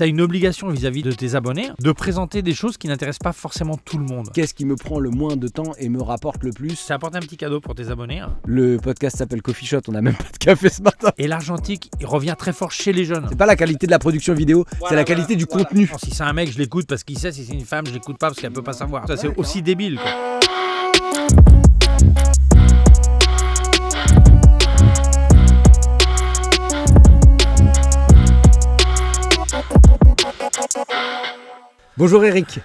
tu une obligation vis-à-vis de tes abonnés de présenter des choses qui n'intéressent pas forcément tout le monde. Qu'est-ce qui me prend le moins de temps et me rapporte le plus Ça apporte un petit cadeau pour tes abonnés. Hein. Le podcast s'appelle Coffee Shot, on a même pas de café ce matin. Et l'argentique, il revient très fort chez les jeunes. C'est pas la qualité de la production vidéo, c'est la qualité du contenu. Si c'est un mec, je l'écoute parce qu'il sait, si c'est une femme, je l'écoute pas parce qu'elle peut pas savoir. c'est aussi débile. Quoi. Bonjour Eric.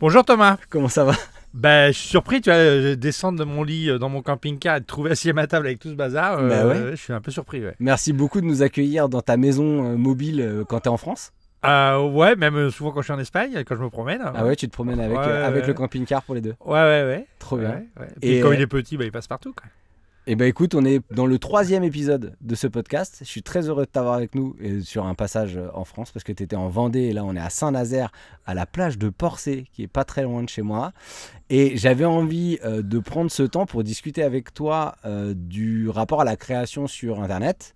Bonjour Thomas. Comment ça va ben, je suis surpris, tu vois, descendre de mon lit euh, dans mon camping-car et de trouver assis ma table avec tout ce bazar. Euh, ben je suis un peu surpris. Merci beaucoup de nous accueillir dans ta maison euh, mobile quand tu es en France. Euh, ouais, même souvent quand je suis en Espagne, quand je me promène. Ah ouais, tu te promènes avec, le camping-car pour les deux. Ouais, ouais, ouais. Trop bien. Et quand il est petit, ben, il passe partout. Quoi. Eh ben écoute, on est dans le troisième épisode de ce podcast. Je suis très heureux de t'avoir avec nous sur un passage euh, en France parce que tu étais en Vendée et là on est à Saint-Nazaire, à la plage de Porcé qui est pas très loin de chez moi. Et j'avais envie euh, de prendre ce temps pour discuter avec toi euh, du rapport à la création sur Internet,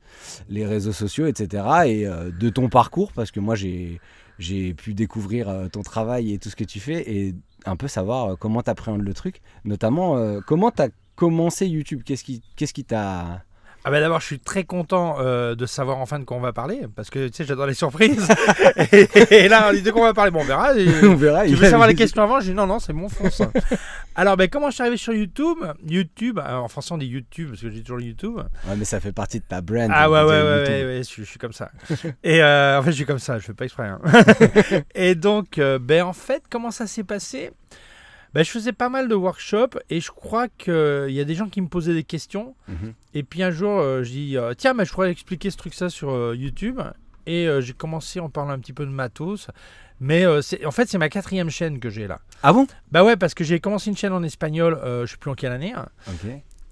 les réseaux sociaux, etc. et de ton parcours parce que moi j'ai j'ai pu découvrir ton travail et tout ce que tu fais et un peu savoir comment tu appréhendes le truc, notamment comment tu as commencé YouTube Qu'est-ce qui qu'est-ce qui t'a ah ben d'abord, je suis très content euh, de savoir enfin de quoi on va parler, parce que tu sais, j'adore les surprises. et, là, on dit de quoi on va parler. Bon, on verra. on verra. Tu veux savoir les questions avant Je dis non, non, c'est mon fond Alors, ben, comment je suis arrivé sur YouTube YouTube, en français on dit YouTube, parce que j'ai toujours YouTube. Ouais, mais ça fait partie de ta brand. Ah hein, ouais, ouais, ouais, ouais, ouais, je, suis comme ça. et euh, en fait, je suis comme ça, je fais pas exprès. Hein. et donc, euh, ben en fait, comment ça s'est passé bah, je faisais pas mal de workshops et je crois qu'il y a des gens qui me posaient des questions. Mhm. Et puis un jour, euh, je dis euh, Tiens, je pourrais expliquer ce truc-là sur euh, YouTube. Et j'ai commencé en parlant un petit peu de matos. Mais en fait, c'est ma quatrième chaîne que j'ai là. Ah bon Bah ouais, parce que j'ai commencé une chaîne en espagnol, je ne sais plus en quelle année. Hein.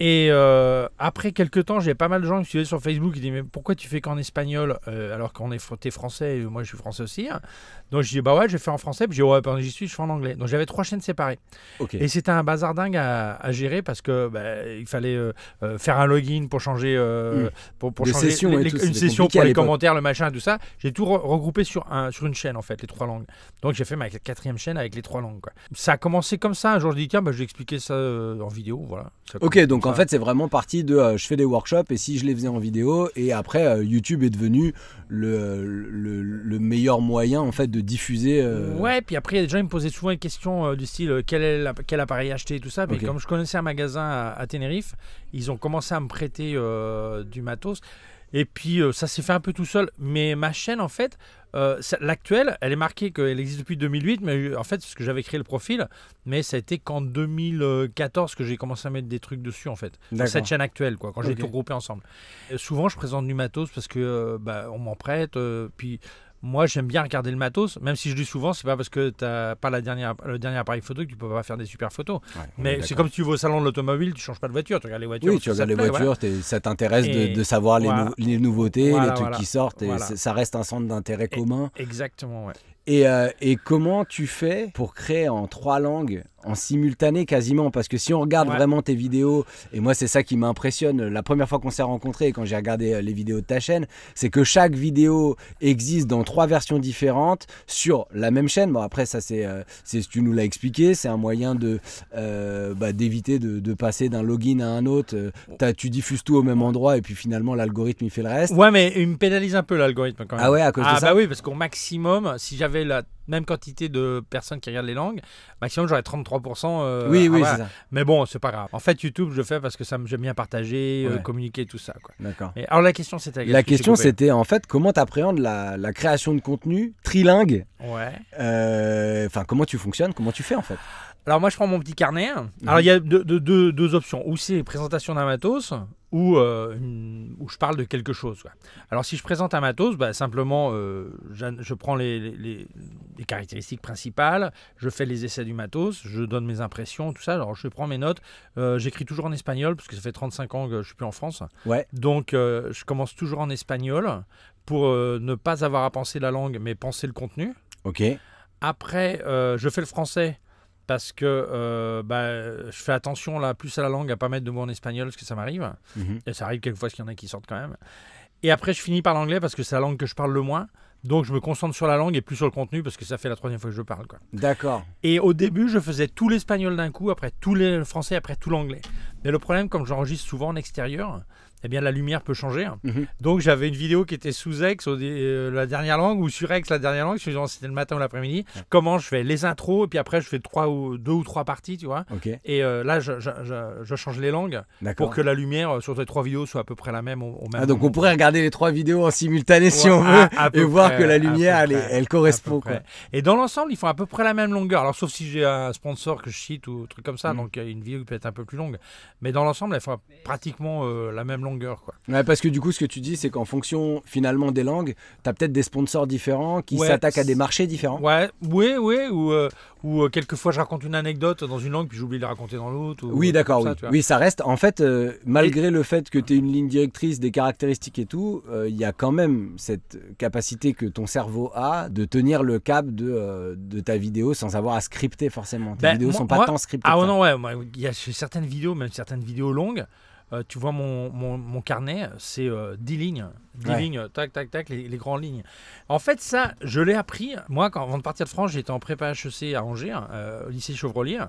Et euh, après quelques temps, j'ai pas mal de gens qui me suivaient sur Facebook qui disaient Mais pourquoi tu fais qu'en espagnol euh, alors qu'on est t'es français et moi je suis français aussi hein. Donc je dis Bah ouais, je fais en français. Puis j'ai Ouais, pendant j'y suis, je fais en anglais. Donc j'avais trois chaînes séparées. Et c'était un bazar dingue à, gérer parce que bah, il fallait euh, faire un login pour changer, hmm. pour, sessions, une session pour les commentaires, le machin, tout ça. J'ai tout regroupé sur, un, sur une chaîne en fait, les trois langues. Donc j'ai fait ma quatrième chaîne avec les trois langues. Quoi. Ça a commencé comme ça. Un jour je dis Tiens, bah, je vais expliquer ça en vidéo. Voilà. ok, donc en fait, c'est vraiment parti de euh, je fais des workshops et si je les faisais en vidéo. Et après, euh, YouTube est devenu le, meilleur moyen en fait de diffuser. Euh, ouais, puis après, les gens me posaient souvent des questions du style quel, appareil acheter et tout ça. Mais comme je connaissais un magasin à, Tenerife, ils ont commencé à me prêter du matos. Et puis euh, ça s'est fait un peu tout seul. Mais ma chaîne, en fait, euh, l'actuelle, elle est marquée qu'elle existe depuis 2008, mais euh, en fait, ce que j'avais créé le profil, mais ça a été qu'en 2014 que j'ai commencé à mettre des trucs dessus, en fait. dans cette chaîne actuelle, quoi, quand j'ai tout regroupé ensemble. souvent, je présente du matos parce que bah, on m'en prête, puis moi j'aime bien regarder le matos, même si je dis souvent, c'est pas parce que tu pas la dernière, le dernier appareil photo que tu peux pas faire des super photos. mais c'est comme si tu vas au salon de l'automobile, tu changes pas de voiture, tu regardes les voitures. Oui, tu regardes les voitures, ça t'intéresse de, savoir les, nouveautés, les trucs qui sortent, et ça reste un centre d'intérêt commun. Exactement, ouais. Euh, et, comment tu fais pour créer en trois langues, en simultané quasiment Parce que si on regarde vraiment tes vidéos, et moi c'est ça qui m'impressionne, la première fois qu'on s'est rencontrés, quand j'ai regardé euh, les vidéos de ta chaîne, c'est que chaque vidéo existe dans trois versions différentes sur la même chaîne. Bon après ça c'est, euh, que tu nous l'as expliqué, c'est un moyen de bah, d'éviter de, passer d'un login à un autre. As, tu diffuses tout au même endroit et puis finalement l'algorithme il fait le reste. Ouais mais il me pénalise un peu l'algorithme quand même. Ah ouais à cause de ah ça. Ah bah oui parce qu'au maximum si j'avais la même quantité de personnes qui regardent les langues, maximum j'aurais 33%. Euh, oui, ah, oui, Mais bon, c'est pas grave. En fait, YouTube, je le fais parce que ça j'aime bien partager, euh, communiquer, tout ça. D'accord. Alors la question, c'était. La question, c'était en fait comment tu appréhendes la, création de contenu trilingue. Ouais. Euh, enfin, comment tu fonctionnes, comment tu fais en fait alors moi je prends mon petit carnet. Alors mhm. il y a deux, options. Ou c'est présentation d'un matos, ou euh, je parle de quelque chose. Alors si je présente un matos, bah, simplement euh, je, prends les, caractéristiques principales, je fais les essais du matos, je donne mes impressions, tout ça. Alors je prends mes notes, euh, j'écris toujours en espagnol, parce que ça fait 35 ans que je suis plus en France. Ouais. Donc je commence toujours en espagnol pour ne pas avoir à penser la langue, mais penser le contenu. Ok. Après, je fais le français parce que euh, bah, je fais attention là plus à la langue, à pas mettre de mots en espagnol parce que ça m'arrive. Mhm. Et ça arrive quelquefois qu'il y en a qui sortent quand même. Et après, je finis par l'anglais parce que c'est la langue que je parle le moins. Donc je me concentre sur la langue et plus sur le contenu parce que ça fait la troisième fois que je parle. Quoi. D'accord. Et au début, je faisais tout l'espagnol d'un coup, après tout le français, après tout l'anglais. Mais le problème, comme j'enregistre souvent en extérieur, eh bien la lumière peut changer. Mhm. Donc j'avais une vidéo qui était sous X euh, la dernière langue ou sur ex la dernière langue, si c'était le matin ou l'après-midi. Comment je fais les intros et puis après je fais trois ou deux ou trois parties, tu vois. Et euh, là je, change les langues pour que la lumière euh, sur les trois vidéos soit à peu près la même. Au, même ah, donc on pourrait regarder les trois vidéos en simultané si on veut et voir que la lumière elle, correspond. Et dans l'ensemble ils font à peu près la même longueur. Alors sauf si j'ai un sponsor que je cite ou un truc comme ça, mhm. donc une vidéo peut être un peu plus longue. Mais dans l'ensemble elles font pratiquement la même longueur Quoi. parce que du coup, ce que tu dis, c'est qu'en fonction finalement des langues, tu as peut-être des sponsors différents qui s'attaquent à des marchés différents. Ouais, oui, oui, ou, euh, euh, quelquefois je raconte une anecdote dans une langue puis j'oublie de la raconter dans l'autre. Oui, d'accord, oui. Ça, reste. En fait, euh, malgré le fait que tu aies une ligne directrice, des caractéristiques et tout, il y a quand même cette capacité que ton cerveau a de tenir le cap de, ta vidéo sans avoir à scripter forcément. Tes ben, vidéos ne sont pas tant scriptées. Ah non, ouais, il y a certaines vidéos, même certaines vidéos longues. Euh, tu vois mon, carnet, c'est 10 euh, lignes. 10 lignes, tac, tac, tac, les, les, grandes lignes. En fait, ça, je l'ai appris. Moi, quand, avant de partir de France, j'étais en prépa HEC à Angers, euh, au lycée Chevrolier.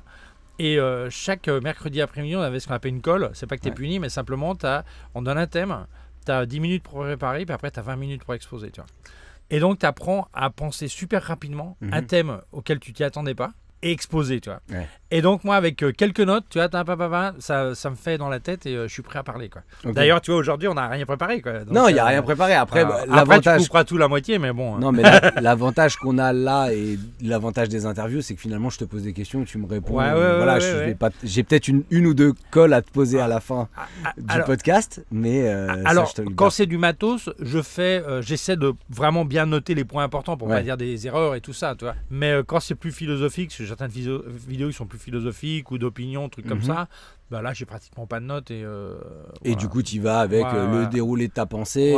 Et chaque mercredi après-midi, on avait ce qu'on appelle une colle. C'est pas que tu es puni, mais simplement, as, on donne un thème. Tu as 10 minutes pour préparer, puis après, tu as 20 minutes pour exposer. Tu Et donc, tu apprends à penser super rapidement un mhm. thème auquel tu t'y attendais pas et exposer, tu vois. Et donc, moi, avec euh, quelques notes, tu vois, ça, ça me fait dans la tête et euh, je suis prêt à parler. quoi. D'ailleurs, tu vois, aujourd'hui, on n'a rien préparé. Quoi. non, il n'y a euh, rien préparé. Après, l'avantage. Bah, après, tu tout la moitié, mais bon. Hein. Non, mais l'avantage qu'on a là et l'avantage des interviews, c'est que finalement, je te pose des questions, tu me réponds. Ouais, ouais, j'ai peut-être une, une, ou deux colles à te poser à la ah, fin ah, ah, du podcast, mais. alors, quand c'est du matos, je fais, j'essaie de vraiment bien noter les points importants pour pas dire des erreurs et tout ça, tu vois. Mais quand c'est plus philosophique, certaines vidéos qui sont plus philosophique ou d'opinion, trucs comme mhm. ça, bah là j'ai pratiquement pas de notes et euh, et du coup tu y vas avec euh, le déroulé de ta pensée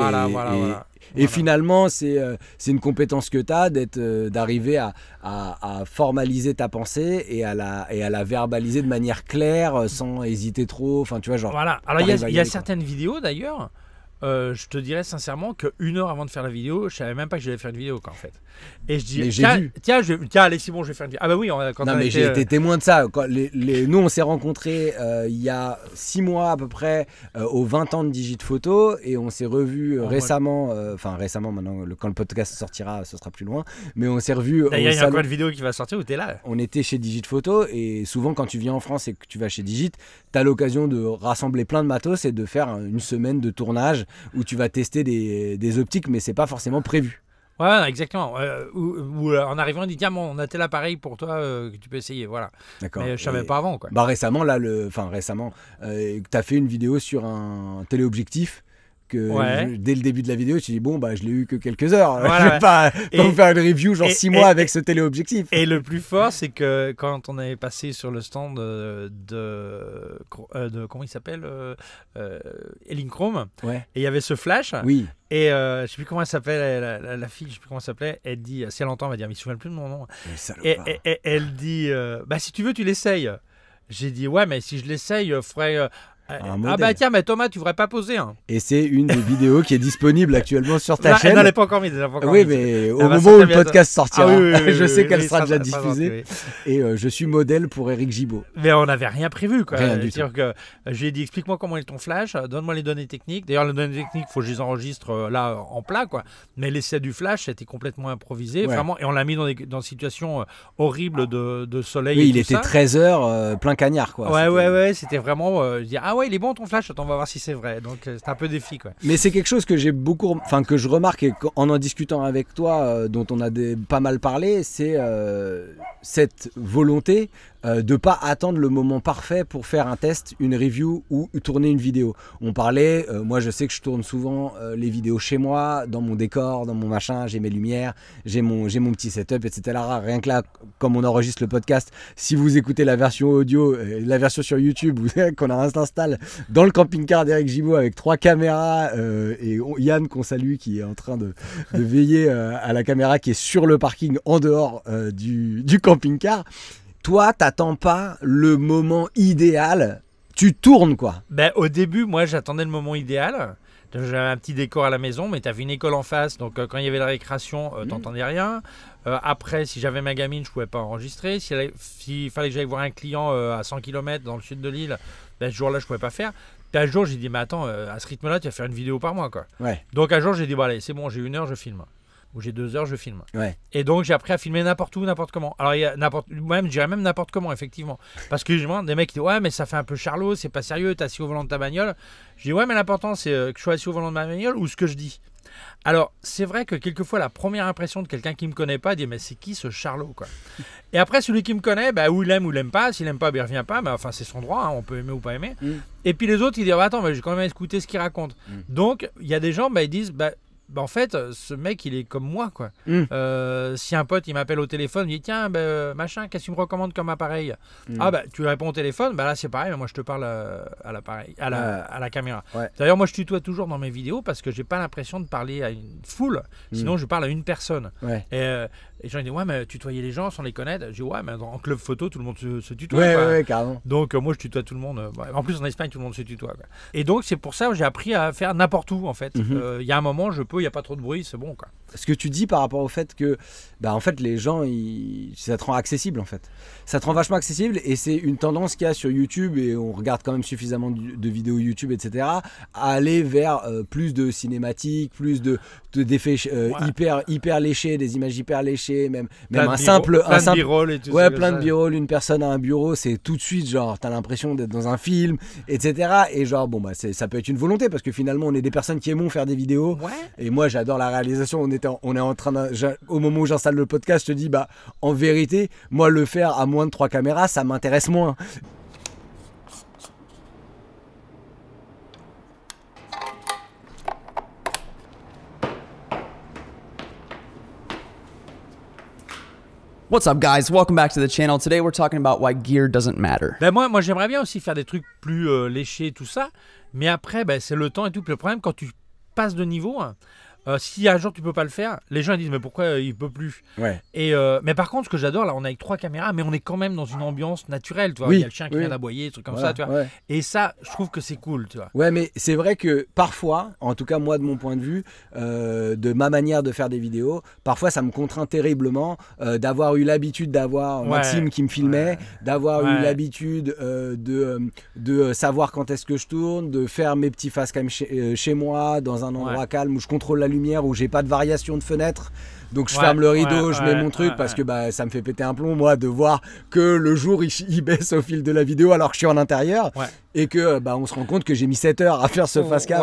et, et, finalement c'est euh, c'est une compétence que tu as d'être d'arriver à, à, formaliser ta pensée et à la et à la verbaliser de manière claire sans hésiter trop enfin tu vois genre voilà alors il y a certaines vidéos d'ailleurs euh, je te dirais sincèrement qu'une heure avant de faire la vidéo, je savais même pas que j'allais faire une vidéo, quoi, en fait. Et je dis, tiens, tiens, allez, bon, je vais faire une vidéo. Ah bah oui, on, quand non, mais j'ai euh, été témoin de ça. nous, on s'est rencontrés euh, il y a six mois à peu près aux 20 ans de Digit Photo et on s'est revus ah, récemment, enfin récemment maintenant, quand le podcast sortira, ce sera plus loin, mais on s'est revus. Il y a salon. de vidéo qui va sortir où t'es là On était chez Digit Photo et souvent quand tu viens en France et que tu vas chez Digit, as l'occasion de rassembler plein de matos et de faire une semaine de tournage où tu vas tester des, optiques, mais c'est pas forcément prévu. Ouais, exactement. Euh, ou, euh, en arrivant, on dit tiens, on a tel appareil pour toi euh, que tu peux essayer. Voilà. Mais je savais pas avant. Quoi. Bah, récemment, là, le... enfin récemment, tu as fait une vidéo sur un téléobjectif dès le début de la vidéo, je dit bon, bah, je l'ai eu que quelques heures. je vais pas, vous faire une review genre six mois avec ce téléobjectif. Et le plus fort, c'est que quand on avait passé sur le stand euh, de. Euh, de, comment il s'appelle euh, euh Chrome, et il y avait ce flash. Et je ne sais plus comment elle s'appelle, la, fille, je sais plus comment elle s'appelait, elle dit, si elle entend, elle va dire, mais je ne me souviens plus de mon nom. Et, elle dit, bah, si tu veux, tu l'essayes. J'ai dit, ouais, mais si je l'essaye, il faudrait ah bah tiens, mais Thomas, tu voudrais pas poser. Hein. Et c'est une des vidéos qui est disponible actuellement sur ta chaîne. elle pas encore mise. oui, mais ah, au bah, moment où le podcast sortira, ah je sais qu'elle sera, déjà diffusée. Et euh, je suis modèle pour Eric Gibaud. Mais on n'avait rien prévu. Quoi. Rien du dire que euh, j'ai dit, explique-moi comment est ton flash, euh, donne-moi les données techniques. D'ailleurs, les données techniques, faut que je les enregistre là en plat, quoi. Mais l'essai du flash, c'était complètement improvisé, vraiment. Et on l'a mis dans des dans situations horribles de, de soleil. Oui, il était 13 h plein cagnard, quoi. Ouais, ouais, ouais. C'était vraiment. ah ouais il est bon ton flash, on va voir si c'est vrai. Donc euh, c'est un peu défi Mais c'est quelque chose que j'ai beaucoup, enfin que je remarque et en en discutant avec toi, euh, dont on a des, pas mal parlé, c'est euh, cette volonté euh, de pas attendre le moment parfait pour faire un test, une review ou tourner une vidéo. On parlait, euh, moi je sais que je tourne souvent euh, les vidéos chez moi, dans mon décor, dans mon machin, j'ai mes lumières, j'ai mon, mon petit setup, etc. Rien que là, comme on enregistre le podcast, si vous écoutez la version audio, la version sur YouTube, qu'on a installé dans le camping-car d'Eric Gibaud avec trois caméras et Yann qu'on salue qui est en train de, veiller à la caméra qui est sur le parking en dehors du camping-car toi, t'attends pas le moment idéal. Tu tournes, quoi. Ben, au début, moi, j'attendais le moment idéal. J'avais un petit décor à la maison, mais tu avais une école en face, donc euh, quand il y avait la récréation, tu euh, mmh. t'entendais rien. Euh, après, si j'avais ma gamine, je pouvais pas enregistrer. S'il fallait que j'aille voir un client à 100 km dans le sud de l'île, ben, ce jour-là, je pouvais pas faire. Puis un jour, j'ai dit, mais attends, à ce rythme-là, tu vas faire une vidéo par mois, quoi. Donc un jour, j'ai dit, bon, allez, c'est bon, j'ai une heure, je filme où j'ai deux heures, je filme. Et donc j'ai appris à filmer n'importe où, n'importe comment. Alors il y a n'importe, même, je dirais même n'importe comment, effectivement. Parce que je des mecs qui disent Ouais, mais ça fait un peu charlot, c'est pas sérieux, t'es assis au volant de ta bagnole. Je dis Ouais, mais l'important c'est euh, que je sois assis au volant de ma bagnole ou ce que je dis. Alors, c'est vrai que quelquefois, la première impression de quelqu'un qui me connaît pas, dit Mais c'est qui ce charlot quoi Et après, celui qui me connaît, bah, ou il aime ou il aime pas. S'il aime pas, bah, il revient pas. mais bah, enfin, c'est son droit, hein, on peut aimer ou pas aimer. Mm. Et puis les autres, ils disent bah, Attends, mais j'ai quand même écouté ce qu'il raconte. Mm. Donc, il y a des gens, bah, ils disent bah, bah, en fait, euh, ce mec, il est comme moi, quoi. Hmm. Euh, si un pote, il m'appelle au téléphone, il dit, tiens, bah, machin, qu'est-ce que tu me recommandes comme appareil hmm. Ah, bah, tu réponds au téléphone, bah là, c'est pareil, moi, je te parle euh, à l'appareil, à, la, à la caméra. D'ailleurs, moi, je tutoie toujours dans mes vidéos parce que j'ai pas l'impression de parler à une foule, hmm. sinon, je parle à une personne. Et, et les gens disent ouais mais tutoyer les gens sans les connaître. Je dis ouais mais en club photo tout le monde se, tutoie. ouais, carrément. Donc euh, moi je tutoie tout le monde. Euh, en plus en Espagne tout le monde se tutoie. Et donc c'est pour ça que j'ai appris à faire n'importe où en fait. Mhm. Euh, il y a un moment je peux, il n'y a pas trop de bruit, c'est bon quoi ce que tu dis par rapport au fait que bah, en fait les gens ils, ça te rend accessible en fait ça te rend vachement accessible et c'est une tendance qu'il y a sur YouTube et on regarde quand même suffisamment de vidéos YouTube etc à aller vers euh, plus de cinématiques plus de d'effets euh, hyper hyper léchés des images hyper léchées même même un simple un simple et tout ouais plein de b une personne à un bureau c'est tout de suite genre t'as l'impression d'être dans un film etc et genre bon bah ça peut être une volonté parce que finalement on est des personnes qui aiment faire des vidéos ouais. et moi j'adore la réalisation on est on est en train au moment où j'installe le podcast, je te dis, bah, en vérité, moi, le faire à moins de trois caméras, ça m'intéresse moins. What's up guys? Welcome back to the channel. Today we're talking about why gear doesn't matter. Ben, moi, moi j'aimerais bien aussi faire des trucs plus euh, léchés tout ça, mais après ben, c'est le temps et tout. Le problème quand tu passes de niveau, hein, euh, si un jour tu peux pas le faire, les gens ils disent mais pourquoi euh, il peut plus ouais. Et euh, mais par contre ce que j'adore là, on est avec trois caméras, mais on est quand même dans une ambiance naturelle, tu vois. il y a le chien qui vient d'aboyer, trucs comme ça, tu vois. Et ça, je trouve que c'est cool, tu vois. Ouais, mais c'est vrai que parfois, en tout cas moi de mon point de vue, de ma manière de faire des vidéos, parfois ça me contraint terriblement d'avoir eu l'habitude d'avoir Maxime qui me filmait, d'avoir eu l'habitude de de savoir quand est-ce que je tourne, de faire mes petits faces cam chez, chez, moi dans un endroit calme où je contrôle la lumière où j'ai pas de variation de fenêtre. Donc je ferme le rideau, je mets mon truc parce que bah, ça me fait péter un plomb, moi, de voir que le jour il, baisse au fil de la vidéo alors que je suis en intérieur et que euh, bah, on se rend compte que j'ai mis 7 heures à faire ce oh, facecam,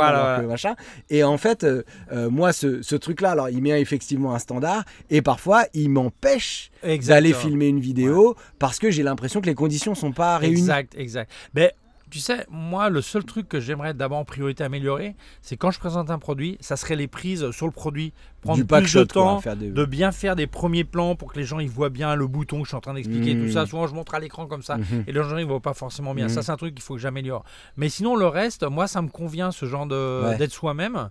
machin. Et en fait, euh, euh, moi, ce, ce truc-là, alors il met effectivement un standard et parfois il m'empêche d'aller filmer une vidéo parce que j'ai l'impression que les conditions sont pas réunies. Exact, exact. Mais tu sais, moi, le seul truc que j'aimerais d'abord en priorité améliorer, c'est quand je présente un produit, ça serait les prises sur le produit. Prendre du plus de temps, de bien faire des premiers plans pour que les gens ils voient bien le bouton que je suis en train d'expliquer, tout ça. Mmh. Souvent, je montre à l'écran comme ça mmh. et les gens ne voient pas forcément bien. Ça, mmh. c'est un truc qu'il faut que j'améliore. Mais sinon, le reste, moi, ça me convient ce genre d'être soi-même.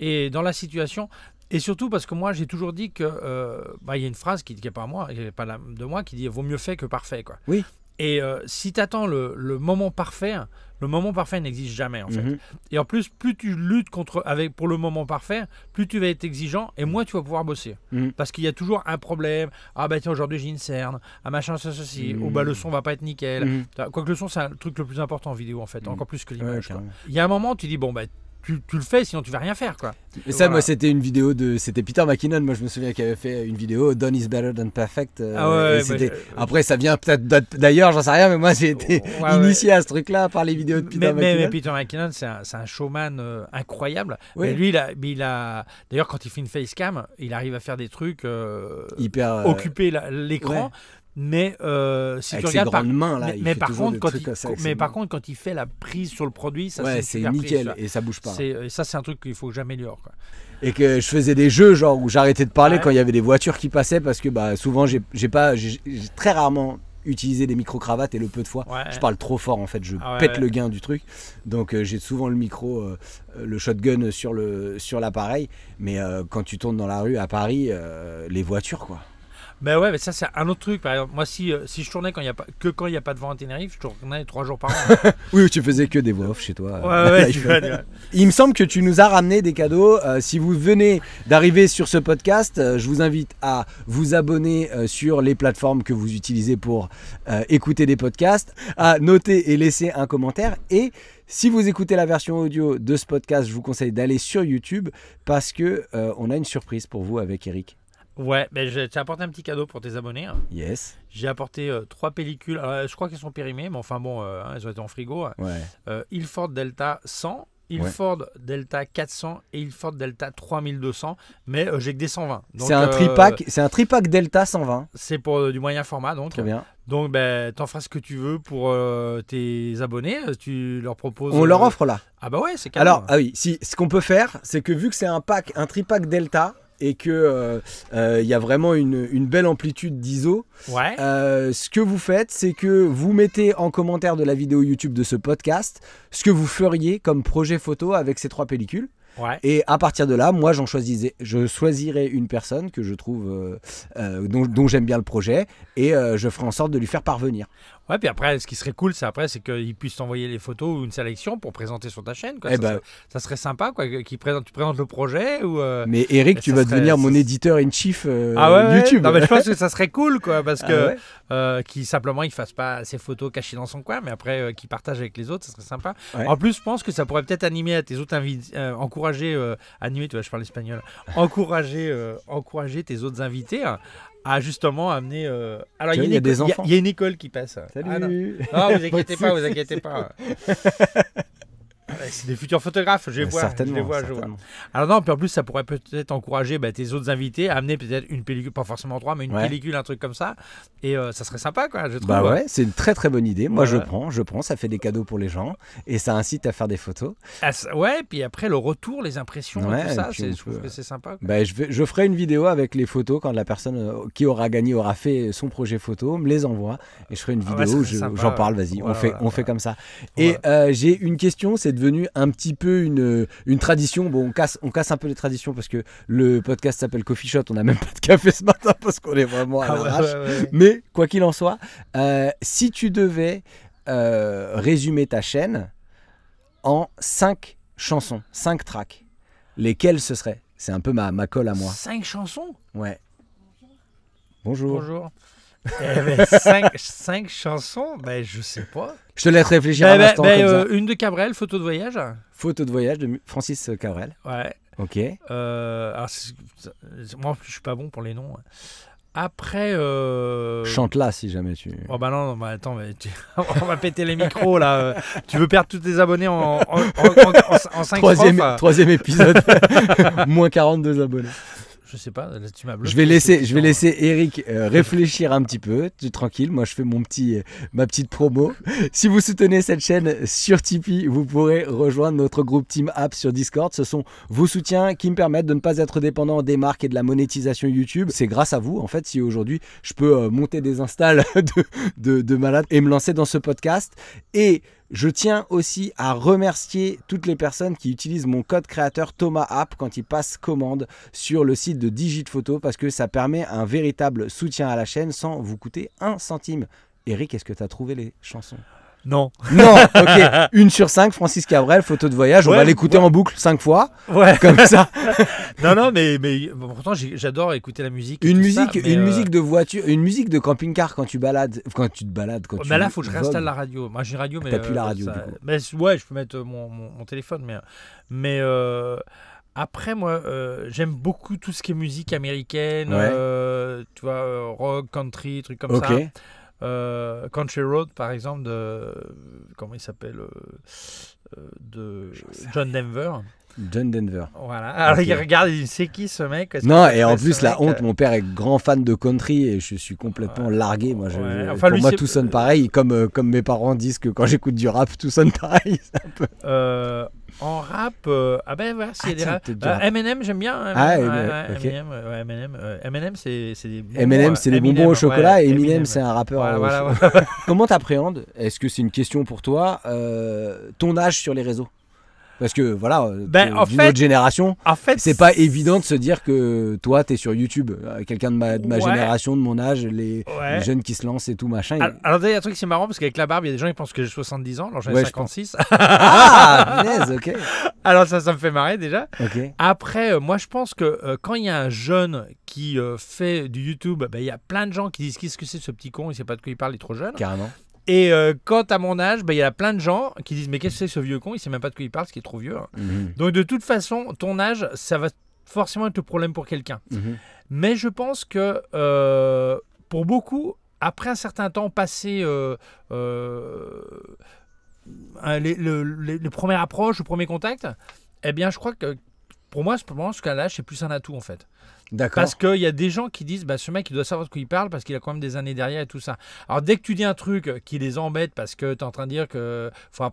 Et dans la situation, et surtout parce que moi, j'ai toujours dit que euh, bah, il y a une phrase qui n'est pas, moi, pas de moi, qui dit vaut mieux fait que parfait. Quoi. Oui. Et euh, si tu attends le, moment parfait, le moment parfait n'existe jamais en fait. Mhm. Et en plus, plus tu luttes contre, avec, pour le moment parfait, plus tu vas être exigeant et moins tu vas pouvoir bosser. Mhm. Parce qu'il y a toujours un problème. Ah bah tiens, aujourd'hui j'ai une cerne. un ah, machin, ça, ceci. ou -hmm. le son mhm. va pas être nickel. Quoique le son, c'est le truc le plus important en vidéo en fait, encore plus que l'image. Il y a un moment, tu dis bon bah tu, le fais, sinon tu vas rien faire, quoi. Mais ça, moi, c'était une vidéo de, c'était Peter McKinnon. Moi, je me souviens qu'il avait fait une vidéo Done is better than perfect. Euh, ah bah, euh, après, ça vient peut-être d'ailleurs, j'en sais rien, mais moi, j'ai été oh, initié à ce truc-là par les vidéos de Peter McKinnon. Mais, Peter McKinnon, c'est un, showman euh, incroyable. Mais lui, il a, d'ailleurs, quand il fait une facecam, il arrive à faire des trucs hyper occuper l'écran. Mais euh, si tu regardes par, mains, mais, par contre, quand il, mais par contre, quand il fait la prise sur le produit, ça ouais, c'est nickel et ça bouge pas. ça, c'est un truc qu'il faut que j'améliore. Et que je faisais des jeux genre où j'arrêtais de parler quand il y avait des voitures qui passaient parce que bah souvent j'ai pas, j'ai très rarement utilisé des micro cravates et le peu de fois je parle trop fort en fait je ah pète le gain du truc donc euh, j'ai souvent le micro euh, le shotgun sur le sur l'appareil mais quand tu tournes dans la rue à Paris les voitures quoi mais ben ouais, mais ça, c'est un autre truc. Par exemple, moi, si, euh, si je tournais quand y a que quand il n'y a pas de vent à Tenerife, je tournais trois jours par an. Hein. oui, tu faisais que des voix off chez toi. Ouais, ouais, tu Il me semble que tu nous as ramené des cadeaux. Euh, si vous venez d'arriver sur ce podcast, euh, je vous invite à vous abonner sur les plateformes que vous utilisez pour écouter des podcasts, à noter et laisser un commentaire. Et si vous écoutez la version audio de ce podcast, je vous conseille d'aller sur YouTube parce que on a une surprise pour vous avec Eric. Ouais, ben, j'ai apporté un petit cadeau pour tes abonnés. Hein. Yes. J'ai apporté euh, trois pellicules. Euh, je crois qu'elles sont périmées, mais enfin bon, euh, hein, elles ont été en frigo. Hein. Ilford Delta 100, Ilford Delta 400 et Ilford Delta 3200, mais j'ai que des 120. C'est un tripack. C'est un tripack Delta 120. C'est pour du moyen format, donc. Très bien. Donc, ben, t'en feras ce que tu veux pour tes abonnés. Tu leur proposes. On leur offre là. Ah, bah ouais, c'est carrément. Alors, ah oui, si, ce qu'on peut faire, c'est que vu que c'est un pack, un tripack Delta, et que il euh, euh, y a vraiment une, belle amplitude d'ISO. Euh, ce que vous faites, c'est que vous mettez en commentaire de la vidéo YouTube de ce podcast ce que vous feriez comme projet photo avec ces trois pellicules. Et à partir de là, moi, j'en je choisirais une personne que je trouve dont, j'aime bien le projet et je ferai en sorte de lui faire parvenir. Ouais, puis après, ce qui serait cool, c'est après, c'est qu'il puisse t'envoyer les photos ou une sélection pour présenter sur ta chaîne. Eh ben, ça, serait, sympa, quoi, qu'il présente, tu présentes le projet. Ou, euh, Mais Eric, tu vas devenir mon éditeur in chief YouTube. Euh, ah ouais, YouTube. je pense que ça serait cool, quoi, parce ah que euh, simplement il fasse pas ses photos cachées dans son coin, mais après qu'il partage avec les autres, ça serait sympa. En plus, je pense que ça pourrait peut-être animer tes autres invités, encourager, animer, tu vois, je parle espagnol, encourager, encourager tes autres invités. Hein, a justement amené. Euh, alors, il y, a une école qui passe. Salut. Ah, non. vous inquiétez pas, vous inquiétez pas. C'est des futurs photographes, je les vois. Alors non, puis en plus, ça pourrait peut-être encourager bah, tes autres invités à amener peut-être une pellicule, pas forcément trois, mais une pellicule, un truc comme ça. Et euh, ça serait sympa, quoi, je bah trouve. Bah ouais, c'est une très très bonne idée. Moi, je prends, je prends. Ça fait des cadeaux pour les gens et ça incite à faire des photos. Ah, ouais, puis après, le retour, les impressions, tout ça, je trouve que c'est sympa. Bah, je, ferai une vidéo avec les photos quand la personne euh, qui aura gagné aura fait son projet photo, me les envoie et je ferai une ah vidéo où j'en parle. Vas-y, on, fait, on fait comme ça. Et euh, j'ai une question, c'est de venu un petit peu une, euh, une tradition. Bon, on casse, on casse un peu les traditions parce que le podcast s'appelle Coffee Shot. On n'a même pas de café ce matin parce qu'on est vraiment à ah l'arrache. Mais quoi qu'il en soit, euh, si tu devais euh, résumer ta chaîne en cinq chansons, cinq tracks, lesquelles ce serait C'est un peu ma, ma colle à moi. cinq chansons Ouais. Bonjour. Bonjour. Il cinq, chansons, ben je sais pas. Je te laisse réfléchir eh un ben, ben, euh, Une de Cabrel, Photo de voyage. Photo de voyage de Francis euh, Cabrel. Ouais. Ok. Euh, ah, moi, je suis pas bon pour les noms. Hein. Après. Chante là si jamais tu. Oh bah non, bah, attends, on va péter les micros là. tu veux perdre tous tes abonnés en, en, en, 5 troisième, troisième épisode. Moins 42 abonnés. Je sais pas, tu m'as Je vais laisser, je vais laisser Eric euh, réfléchir un petit peu. Tu tranquille, moi je fais mon petit, euh, ma petite promo. si vous soutenez cette chaîne sur Tipeee, vous pourrez rejoindre notre groupe Team App sur Discord. Ce sont vos soutiens qui me permettent de ne pas être dépendant des marques et de la monétisation YouTube. C'est grâce à vous, en fait, si aujourd'hui je peux euh, monter des installs de, malades et me lancer dans ce podcast. Et je tiens aussi à remercier toutes les personnes qui utilisent mon code créateur Thomas App quand ils passent commande sur le site de Digit Photo parce que ça permet un véritable soutien à la chaîne sans vous coûter un centime. Eric, est-ce que tu as trouvé les chansons non. Non, ok. Une sur cinq, Francis Cabrel, photo de voyage. on va l'écouter en boucle cinq fois. Ouais. Comme ça. non, non, mais, mais pourtant, j'adore écouter la musique. Une musique, une euh, musique de voiture, une musique de camping-car quand tu balades. Quand tu te balades. Quand tu là, il faut que je réinstalle la radio. Moi, j'ai radio, mais. T'as plus la euh, radio. Du coup. ouais, je peux mettre euh, mon, téléphone, mais. Mais. Après, moi, j'aime beaucoup tout ce qui est musique américaine, tu vois, rock, country, trucs comme ça. ça. Euh, Country Road, par exemple, de. Comment il s'appelle euh, euh, De John Denver. John Denver. Voilà. Alors, il regarde, il c'est qui ce mec Non, et en plus, la honte, euh, mon père est grand fan de country et je suis complètement largué. Moi, enfin, pour moi, tout sonne euh, pareil. Comme, euh, comme mes parents disent que quand j'écoute du rap, tout sonne pareil. en rap, ah ben voilà, c'est ah, des rap. Eminem, j'aime bien. Eminem, c'est des bonbons. M&M, c'est des bonbons au chocolat et Eminem, c'est un rappeur. Comment t'appréhendes Est-ce que c'est une question pour toi Ton âge sur les réseaux parce que voilà, euh, ben, autre génération, c'est pas évident de se dire que toi, tu es sur YouTube. Euh, quelqu'un de ma, génération, de mon âge, les, jeunes qui se lancent et tout machin. Alors, d'ailleurs il y a un truc, qui est marrant parce qu'avec la barbe, il y a des gens qui pensent que j'ai 70 ans, alors j'en ai 56. ah, ok. Alors ça, ça me fait marrer déjà. Après, euh, moi, je pense que quand il y a un jeune qui fait du YouTube, ben, il y a plein de gens qui disent Qu'est-ce que c'est ce petit con Il sait pas de quoi il parle, il est trop jeune. Carrément. Et euh, quant à mon âge, ben, il y a plein de gens qui disent Mais qu'est-ce que c'est ce vieux con Il sait même pas de quoi il parle, ce qui est trop vieux. Hein. Mhm. Donc, de toute façon, ton âge, ça va forcément être le problème pour quelqu'un. Mhm. Mais je pense que euh, pour beaucoup, après un certain temps passé. Euh, les, le, les, premières approches, le premier contact, eh bien, je crois que pour moi, je pense ce cas-là, c'est plus un atout en fait. D'accord. Parce qu'il y a des gens qui disent, bah, ce mec, il doit savoir de quoi il parle parce qu'il a quand même des années derrière et tout ça. Alors, dès que tu dis un truc qui les embête parce que tu es en train de dire qu'il faut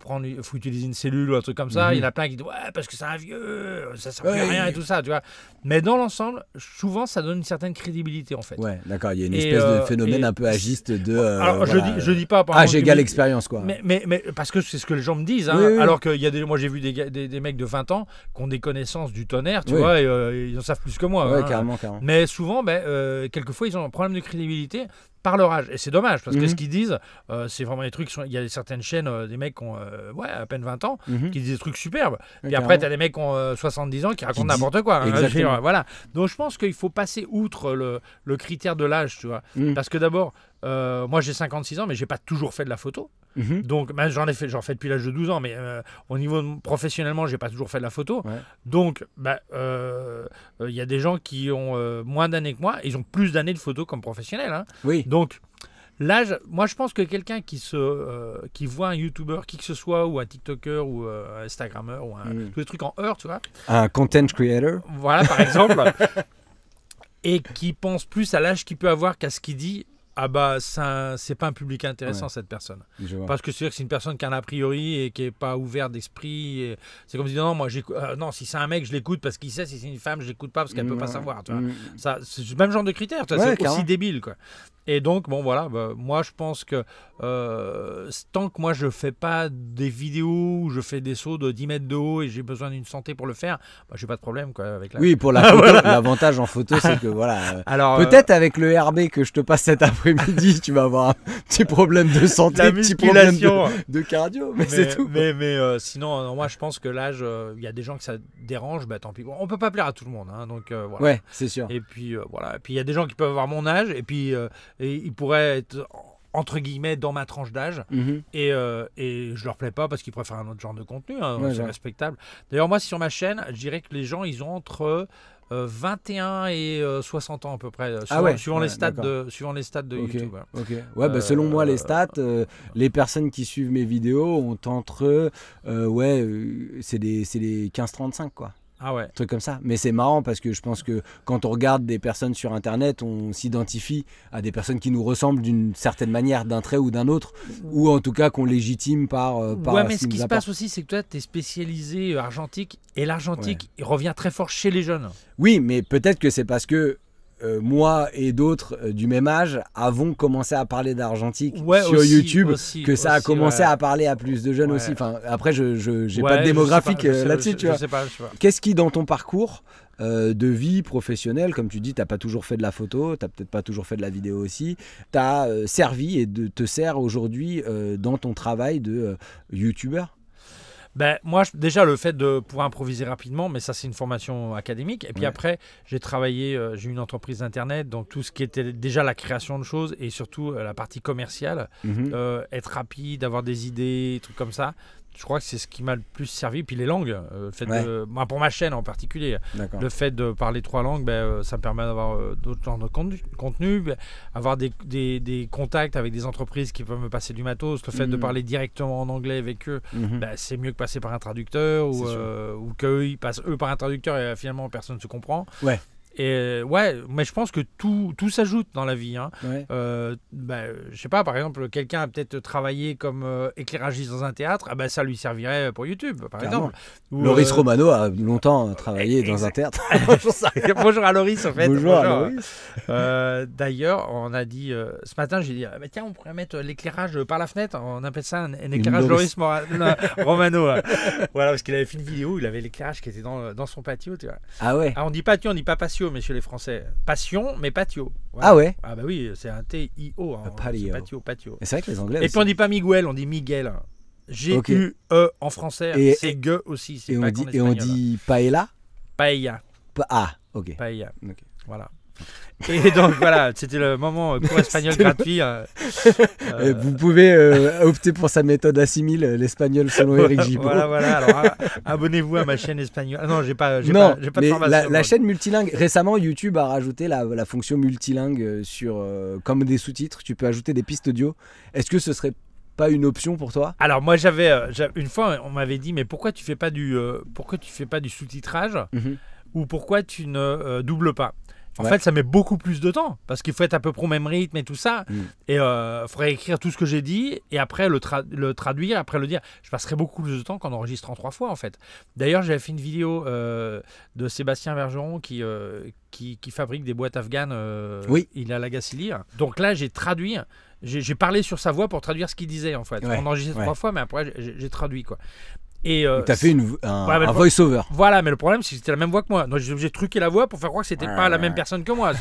faut utiliser une cellule ou un truc comme ça, mhm. il y en a plein qui disent, ouais, parce que c'est un vieux, ça sert à rien et tout ça, tu vois. Mais dans l'ensemble, souvent, ça donne une certaine crédibilité, en fait. Ouais, d'accord. Il y a une espèce de euh, phénomène un peu agiste de. Euh, alors, je, dis, euh, je dis pas. ah, j'ai l'expérience, quoi. Mais, mais, parce que c'est ce que les gens me disent. Hein. Alors que y a des, moi, j'ai vu des, des, mecs de 20 ans qui ont des connaissances du tonnerre, tu vois, ils en savent plus que moi. Ouais, hein. Mais souvent, ben, euh, quelquefois, ils ont un problème de crédibilité par leur âge. Et c'est dommage, parce que ce mhm. qu'ils disent, euh, c'est vraiment des trucs. Il y a certaines chaînes, euh, des mecs qui ont à peine 20 ans, mhm. qui disent des trucs superbes. et après, tu as des mecs qui ont 70 ans qui racontent n'importe quoi. Hein, voilà. Donc je pense qu'il faut passer outre le, critère de l'âge, tu vois. Mhm. Parce que d'abord, euh, moi, j'ai 56 ans, mais j'ai pas toujours fait de la photo. Mhm. Donc, ben, j'en ai fait, j'en fais depuis l'âge de 12 ans, mais euh, au niveau professionnellement, j'ai pas toujours fait de la photo. Donc, ben, euh, il bah, y a des gens qui ont moins d'années que moi, et ils ont plus d'années de photo comme professionnel hein. Donc, l'âge, moi, je pense que quelqu'un qui se, qui voit un YouTuber, qui que ce soit, ou un TikToker, ou un Instagrammeur, ou un, truc mhm. tous trucs en heure, tu vois. Un content creator. Voilà, par exemple. et qui pense plus à l'âge qu'il peut avoir qu'à ce qu'il dit, ah bah c'est pas un public intéressant cette personne parce que c'est une personne qui a un a priori et qui est pas ouvert d'esprit c'est comme si non moi euh, non si c'est un mec je l'écoute parce qu'il sait si c'est une femme je l'écoute pas parce qu'elle peut pas savoir mm. ça c'est le même genre de critère c'est aussi débile quoi et donc, bon, voilà, bah, moi je pense que euh, tant que moi je fais pas des vidéos où je fais des sauts de 10 mètres de haut et j'ai besoin d'une santé pour le faire, je bah, j'ai pas de problème quoi, avec la. Oui, pour la ah, photo, l'avantage en photo, c'est que voilà. Euh, peut-être euh, avec le RB que je te passe cet après-midi, tu vas avoir un petit problème de santé, un petit problème de, cardio, mais, c'est tout. Mais, mais sinon, moi je pense que l'âge, il y a des gens que ça dérange, bah tant pis. on on peut pas plaire à tout le monde, hein, donc Ouais, c'est sûr. Et puis voilà, et puis il y a des gens qui peuvent avoir mon âge, et puis et ils pourraient être entre guillemets dans ma tranche d'âge mhm. et, je euh, et, je leur plais pas parce qu'ils préfèrent un autre genre de contenu hein, c'est respectable d'ailleurs moi sur ma chaîne je dirais que les gens ils ont entre 21 euh, et 60 euh, ans à peu près, ah suivant, les stats de, suivant les stats de YouTube. Ouais. Bah, selon moi, les stats, les personnes qui suivent mes vidéos ont entre. ouais, c'est des, des 15-35, quoi. Ah ouais. Truc comme ça. Mais c'est marrant parce que je pense que quand on regarde des personnes sur Internet, on s'identifie à des personnes qui nous ressemblent d'une certaine manière, d'un trait ou d'un autre, ou en tout cas qu'on légitime par. Euh, par ouais, mais ce, qui se passe aussi, c'est que toi, tu es spécialisé euh, argentique et l'argentique revient très fort chez les jeunes. Oui, mais peut-être que c'est parce que euh, moi et d'autres euh, du même âge avons commencé à parler d'argentique sur YouTube, que ça a commencé à parler à plus de jeunes aussi. après, je n'ai pas de démographique euh, là-dessus, Qu'est-ce qui, dans ton parcours de vie professionnelle, comme tu dis, tu n'as pas toujours fait de la photo, tu n'as peut-être pas toujours fait de la vidéo aussi, tu servi et de, te sert aujourd'hui dans ton travail de YouTuber ben, Moi, déjà, le fait de pouvoir improviser rapidement, mais ça, c'est une formation académique. Et puis après, j'ai travaillé, euh, j'ai une entreprise d'Internet, donc tout ce qui était déjà la création de choses et surtout euh, la partie commerciale, mhm. euh, être rapide, avoir des idées, trucs comme ça je crois que c'est ce qui m'a le plus servi. Puis les langues, euh, fait de, pour ma chaîne en particulier, le fait de parler trois langues, ben, euh, ça me permet d'avoir euh, d'autres genres de contenu, ben, avoir des, contacts avec des entreprises qui peuvent me passer du matos. Le fait de mm. parler directement en anglais avec eux, mm-hmm. ben, c'est mieux que passer par un traducteur ou, euh, ou qu'eux passent eux par un traducteur et finalement personne ne se comprend. Ouais. Euh, ouais, mais je pense que tout, tout s'ajoute dans la vie. Hein. Euh, bah, je sais pas, par exemple, quelqu'un a peut-être travaillé comme euh, éclairagiste dans un théâtre, ah bah, ça lui servirait pour YouTube, par exemple. Loris Romano a longtemps travaillé dans un théâtre. bonjour à Loris, en fait. Bonjour, D'ailleurs, on a dit ce matin, j'ai dit ah, tiens, on pourrait mettre l'éclairage par la fenêtre. On appelle ça un, éclairage Loris, Romano. voilà, parce qu'il avait fait une vidéo, il avait l'éclairage qui était dans, dans son patio. Tu vois. Ah ouais. on dit patio, on dit pas patio monsieur messieurs les Français. Passion, mais patio. Ah ouais Ah bah oui, c'est un hein. T-I-O. patio. patio. C'est vrai que les Anglais. Et puis on dit pas Miguel, on dit Miguel. G-U-E en français. C'est G aussi. Et, on dit, et paella Paella. Pa ah, ok. Paella. Ok. Voilà. Et donc voilà, c'était le moment pour euh, espagnol gratuit. Euh, euh, vous pouvez opter pour sa méthode assimile, l'espagnol selon Eric Voilà, voilà. Alors ah, abonnez-vous à ma chaîne espagnole. Ah non, j'ai pas, de formation. La, chaîne multilingue. Récemment, YouTube a rajouté la, fonction multilingue sur, comme des sous-titres. Tu peux ajouter des pistes audio. Est-ce que ce serait pas une option pour toi Alors moi j'avais une fois on m'avait dit mais pourquoi tu fais pas du pourquoi tu fais pas du sous-titrage mhm. ou pourquoi tu ne doubles pas en fait, ça met beaucoup plus de temps parce qu'il faut être à peu près au même rythme et tout ça. Mm. Et il euh, faudrait écrire tout ce que j'ai dit et après le, le, traduire, après le dire. Je passerai beaucoup plus de temps qu'en enregistrant trois fois en fait. D'ailleurs, j'avais fait une vidéo euh, de Sébastien Vergeron euh, qui, fabrique des boîtes afghanes. oui. Il est à Lagacilie. Donc là, j'ai traduit. J'ai parlé sur sa voix pour traduire ce qu'il disait en fait. On enregistrait trois fois, mais après j'ai traduit quoi. Et euh, t'as fait une, un, voice-over. Voilà, mais le problème, c'est que c'était la même voix que moi. Donc j'ai truqué la voix pour faire croire que c'était pas la même personne que moi.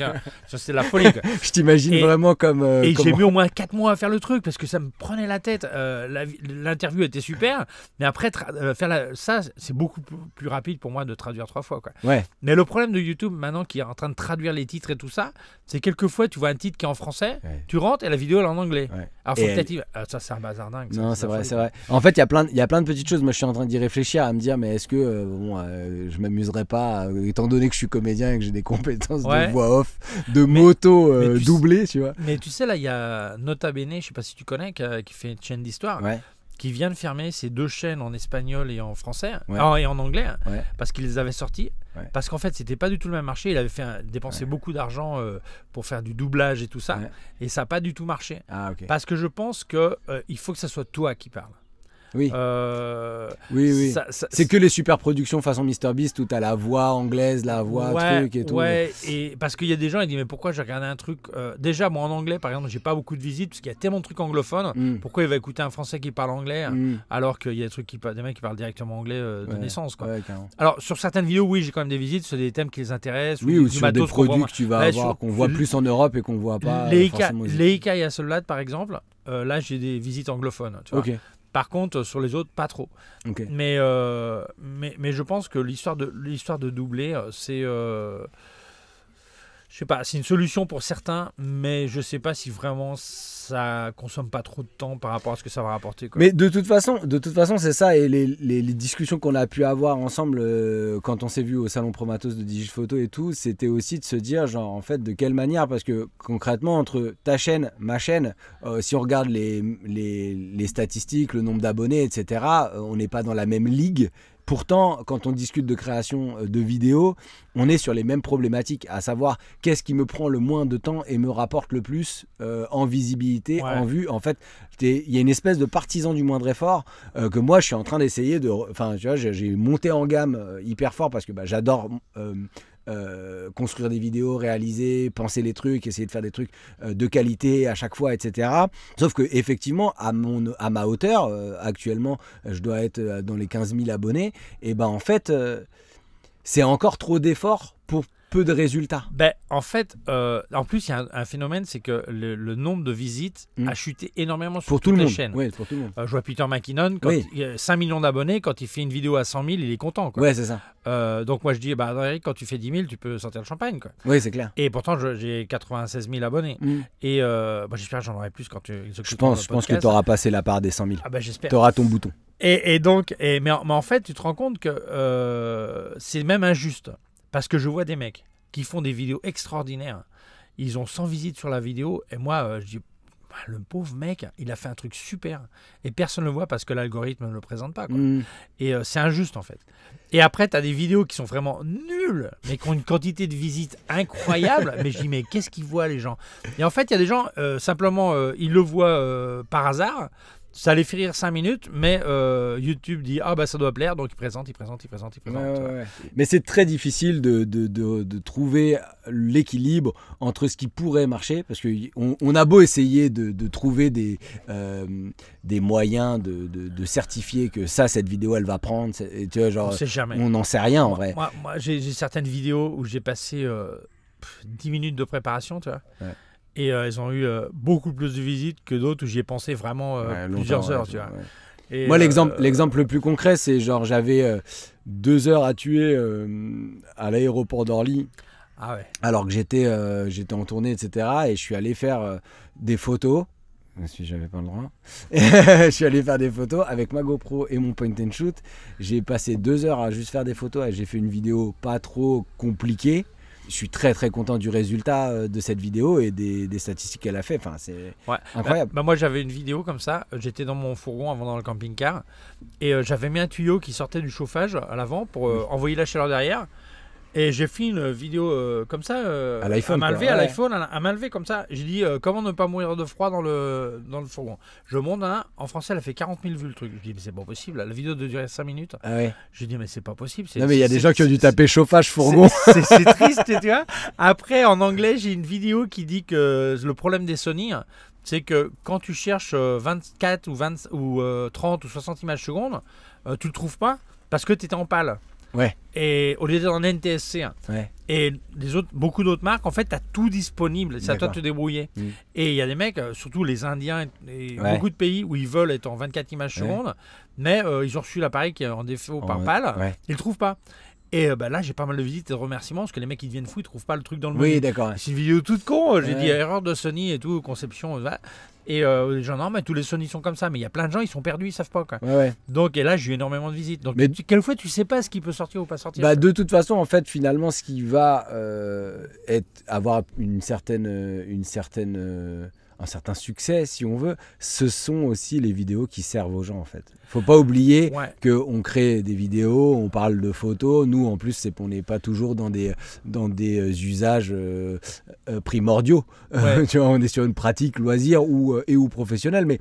c'est la folie. je t'imagine vraiment comme. Euh, et j'ai mis au moins 4 mois à faire le truc parce que ça me prenait la tête. Euh, l'interview était super, mais après, faire ça, c'est beaucoup plus rapide pour moi de traduire trois fois. Quoi. Mais le problème de YouTube maintenant qui est en train de traduire les titres et tout ça, c'est quelquefois, tu vois un titre qui est en français, tu rentres et la vidéo est en anglais. Alors faut peut-être ah, ça, c'est un bazar dingue. Non, c'est vrai, c'est vrai. En fait, il y a plein de petites choses. Moi, je en train d'y réfléchir, à me dire, mais est-ce que euh, bon, euh, je m'amuserais pas, euh, étant donné que je suis comédien et que j'ai des compétences de voix off, de moto doublé tu doublée, tu vois. Mais tu sais, là, il y a Nota Bene, je sais pas si tu connais, qui, fait une chaîne d'histoire. Qui vient de fermer ses deux chaînes en espagnol et en français, ah, et en anglais, hein, parce qu'ils les avaient sorties. Parce qu'en fait, c'était pas du tout le même marché. Il avait fait dépenser dépensé beaucoup d'argent pour faire du doublage et tout ça, et ça n'a pas du tout marché. Ah, parce que je pense que il faut que ça soit toi qui parle. Euh, oui. oui, oui. c'est que les super productions façon Mr Beast où t'as la voix anglaise, la voix truc et tout. Ouais, et parce qu'il y a des gens qui disent mais pourquoi je regarde un truc euh, Déjà moi en anglais par exemple j'ai pas beaucoup de visites parce qu'il y a tellement de trucs anglophones. Hmm. Pourquoi il va écouter un Français qui parle anglais hein, hmm. alors qu'il y a des trucs qui des mecs qui parlent directement anglais euh, de naissance quoi. alors sur certaines vidéos oui j'ai quand même des visites sur des thèmes qui les intéressent. Oui ou, sur des produits que tu vas avoir qu'on voit plus en Europe et qu'on voit pas. Les Ika, les et Asolade, par exemple. là j'ai des visites anglophones. Tu par contre, sur les autres, pas trop. Euh, mais, mais, je pense que l'histoire de, l'histoire de doubler, euh, c'est. Euh, je sais pas, c'est une solution pour certains, mais je sais pas si vraiment ça consomme pas trop de temps par rapport à ce que ça va rapporter. Mais de toute façon, de toute façon, c'est ça et les, discussions qu'on a pu avoir ensemble euh, quand on s'est vu au salon Promatos de Digiphoto et tout, c'était aussi de se dire genre en fait de quelle manière parce que concrètement entre ta chaîne, ma chaîne, euh, si on regarde les, les statistiques, le nombre d'abonnés, etc., euh, on n'est pas dans la même ligue Pourtant, quand on discute de création euh, de vidéos, on est sur les mêmes problématiques, à savoir qu'est-ce qui me prend le moins de temps et me rapporte le plus euh, en visibilité, en vue. En fait, il y a une espèce de partisan du moindre effort euh, que moi, je suis en train d'essayer de... Enfin, tu vois, j'ai monté en gamme hyper fort parce que bah, j'adore euh, construire des vidéos, réaliser, penser les trucs, essayer de faire des trucs euh, de qualité à chaque fois, etc. Sauf que effectivement, à, mon, à ma hauteur, euh, actuellement, je dois être dans les 15 000 abonnés, et ben en fait, c'est encore trop d'efforts pour peu de résultats. Ben, en fait, euh, en plus, il y a un, phénomène, c'est que le, nombre de visites mm. a chuté énormément sur toutes les chaînes. pour tout le monde. Euh, je vois Peter McKinnon, 5 euh, millions d'abonnés, quand il fait une vidéo à 100 000, il est content. Quoi. Ouais, c'est ça. donc moi, je dis, bah, quand tu fais 10 000, tu peux sortir le champagne. Quoi. Oui, c'est clair. Et pourtant, j'ai 96 000 abonnés. Mm. Et bah, j'espère que j'en aurai plus quand tu... Je pense, je pense que tu auras passé la part des 100 000. Ah, ben, j'espère. Tu auras ton bouton. Et, donc, et, mais, mais, en, fait, tu te rends compte que c'est même injuste. Parce que je vois des mecs qui font des vidéos extraordinaires. Ils ont 100 visites sur la vidéo. Et moi, euh, je dis, bah, le pauvre mec, il a fait un truc super. Et personne ne le voit parce que l'algorithme ne le présente pas. Mm. Et euh, c'est injuste, en fait. Et après, tu as des vidéos qui sont vraiment nulles, mais qui ont une quantité de visites incroyable. mais je dis, mais qu'est-ce qu'ils voient, les gens Et en fait, il y a des gens, euh, simplement, ils le voient par hasard. Ça allait finir 5 minutes, mais euh, YouTube dit Ah, bah ça doit plaire, donc il présente, il présente, il présente, il présente. Mais c'est très difficile de, de, de, trouver l'équilibre entre ce qui pourrait marcher, parce qu'on on a beau essayer de, trouver des, euh, des moyens de, certifier que ça, cette vidéo, elle va prendre. tu vois, genre, on n'en sait rien en vrai. Moi, j'ai certaines vidéos où j'ai passé 10 euh, minutes de préparation, tu vois. Et euh, elles ont eu euh, beaucoup plus de visites que d'autres où j'y ai pensé vraiment euh, plusieurs heures. Moi, l'exemple, le plus concret, c'est genre j'avais deux heures à tuer à l'aéroport d'Orly. Ah Alors que j'étais, j'étais en tournée, etc. Et je suis allé faire des photos si j'avais pas le droit. je suis allé faire des photos avec ma GoPro et mon point and shoot. J'ai passé deux heures à juste faire des photos et j'ai fait une vidéo pas trop compliquée je suis très très content du résultat euh, de cette vidéo et des, statistiques qu'elle a fait. Enfin, c'est bah, incroyable. Bah, moi j'avais une vidéo comme ça, j'étais dans mon fourgon avant dans le camping-car et euh, j'avais mis un tuyau qui sortait du chauffage à l'avant pour euh, envoyer la chaleur derrière. Et j'ai fait une vidéo euh, comme ça, euh, à l'iPhone, à l'iPhone, à, comme ça. J'ai dit euh, comment ne pas mourir de froid dans le dans le fourgon. Je monte hein. en français, elle a fait 40 000 vues le truc. Je dis mais c'est pas possible. La vidéo doit durer 5 minutes. Ah Je dis mais c'est pas possible. Non mais il y a des gens qui ont dû taper chauffage fourgon. C'est triste, tu vois. Après en anglais, j'ai une vidéo qui dit que euh, le problème des Sony, hein, c'est que quand tu cherches 24 ou 20 ou 30 ou 60 images secondes, tu le trouves pas parce que tu étais en pâle. Ouais. Et au lieu d'être en ntsc Et les autres, beaucoup d'autres marques, en fait, tu as tout disponible. C'est à toi de te débrouiller. Mm. Et il y a des mecs, euh, surtout les Indiens et beaucoup de pays où ils veulent être en 24 images secondes, mais euh, ils ont reçu l'appareil qui est en défaut par PAL. Ils le trouvent pas. Et euh, bah, là, j'ai pas mal de visites et de remerciements parce que les mecs qui deviennent fous, ils trouvent pas le truc dans le Oui, d'accord. C'est une vidéo toute con. J'ai dit erreur de Sony et tout, conception. Et euh, les gens, non, mais tous les Sony sont comme ça. Mais il y a plein de gens, ils sont perdus, ils savent pas. Donc, et là, j'ai eu énormément de visites. Donc, mais, quelle fois tu sais pas ce qui peut sortir ou pas sortir. Bah, de toute façon, en fait, finalement, ce qui va euh, être, avoir une certaine, euh, une certaine un certain succès, si on veut, ce sont aussi les vidéos qui servent aux gens, en fait. Faut pas oublier que on crée des vidéos, on parle de photos. Nous, en plus, c'est n'est pas toujours dans des dans des euh, usages euh, euh, primordiaux. tu vois, on est sur une pratique loisir ou et ou professionnelle, mais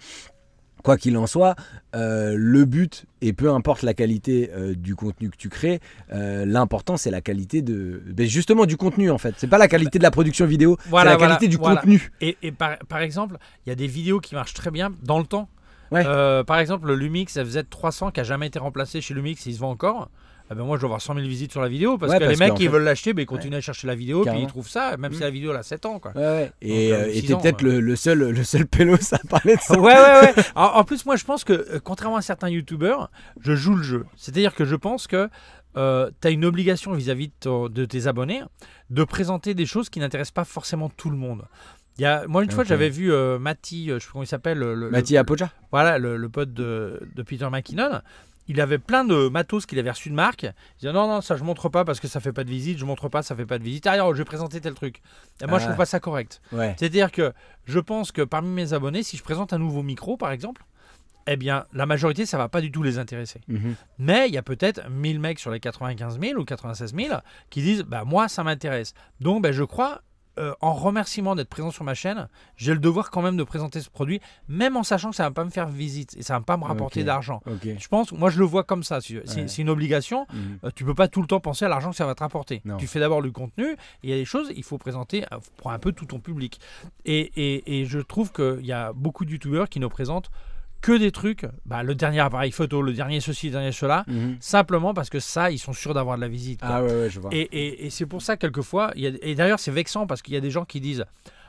Quoi qu'il en soit, euh, le but, et peu importe la qualité euh, du contenu que tu crées, euh, l'important c'est la qualité de. Ben, justement, du contenu en fait. C'est pas la qualité de la production vidéo, voilà, c'est la qualité du contenu. Et, par, exemple, il y a des vidéos qui marchent très bien dans le temps. par exemple, le Lumix FZ300 qui a jamais été remplacé chez Lumix, il se vend encore. Ah ben moi je dois avoir 100 000 visites sur la vidéo parce que les mecs qui veulent l'acheter, ben, ils continuent à chercher la vidéo puis ils trouvent ça, même si mm. la vidéo a 7 ans. Quoi. et euh, euh t'es peut-être euh. le, seul, le seul pélo à parler de ça. en plus, moi je pense que, euh, contrairement à certains youtubeurs, je joue le jeu. C'est-à-dire que je pense que euh, tu as une obligation vis-à-vis de, tes abonnés de présenter des choses qui n'intéressent pas forcément tout le monde. Il y a, moi, une fois, j'avais vu euh, Matty, je sais pas comment il s'appelle. Le, Matty Apoja. Voilà, le, pote de, de Peter McKinnon il avait plein de matos qu'il avait reçu de marque. Il disait non, non, ça je montre pas parce que ça fait pas de visite, je montre pas, ça fait pas de visite. Ah, je vais présenter tel truc. Et moi, je je ah. trouve pas ça correct. C'est-à-dire que je pense que parmi mes abonnés, si je présente un nouveau micro, par exemple, eh bien, la majorité, ça va pas du tout les intéresser. Mhm. Mais il y a peut-être 1000 mecs sur les 95 000 ou 96 000 qui disent, bah, moi, ça m'intéresse. Donc, bah, je crois euh, en remerciement d'être présent sur ma chaîne, j'ai le devoir quand même de présenter ce produit, même en sachant que ça ne va pas me faire visite et ça ne va pas me rapporter d'argent. Je pense, moi je le vois comme ça, c'est une obligation. Mhm. Euh, tu ne peux pas tout le temps penser à l'argent que ça va te rapporter. Tu fais d'abord le contenu, il y a des choses, il faut présenter euh, pour un peu tout ton public. Et, et je trouve qu'il y a beaucoup de youtubeurs qui nous présentent que des trucs, bah, le dernier appareil photo, le dernier ceci, le dernier cela, mhm. simplement parce que ça, ils sont sûrs d'avoir de la visite. Ah ouais, je vois. Et, c'est pour ça, quelquefois, et d'ailleurs, c'est vexant parce qu'il y a des gens qui disent